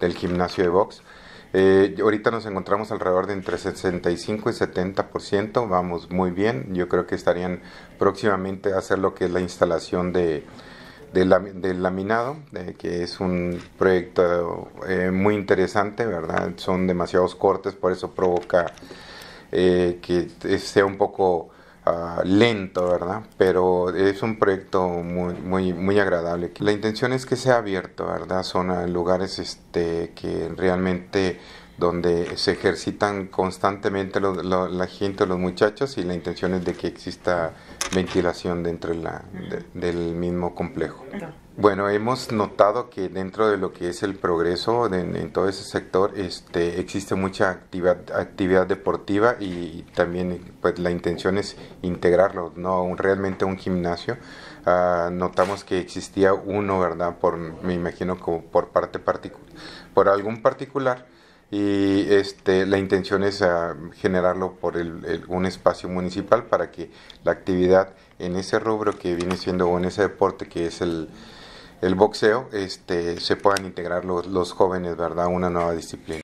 del gimnasio de box. Eh, ahorita nos encontramos alrededor de entre 65 y 70%, vamos muy bien. Yo creo que estarían próximamente a hacer lo que es la instalación de, del laminado, que es un proyecto eh, muy interesante, ¿verdad? Son demasiados cortes, por eso provoca eh, que sea un poco Ah, lento, ¿verdad? Pero es un proyecto muy, muy, muy agradable. La intención es que sea abierto, ¿verdad? Son lugares este, que realmente donde se ejercitan constantemente la gente, los muchachos, y la intención es de que exista ventilación dentro del mismo complejo. Bueno, hemos notado que dentro de lo que es el progreso en todo ese sector este, existe mucha actividad, deportiva y, también pues, la intención es integrarlo, no realmente un gimnasio. Ah, notamos que existía uno, ¿verdad? Por, me imagino como por parte particular, por algún particular y este, la intención es ah, generarlo por el, un espacio municipal para que la actividad en ese rubro que viene siendo o en ese deporte que es el, el boxeo, este, se puedan integrar los, los jóvenes, ¿verdad? Una nueva disciplina.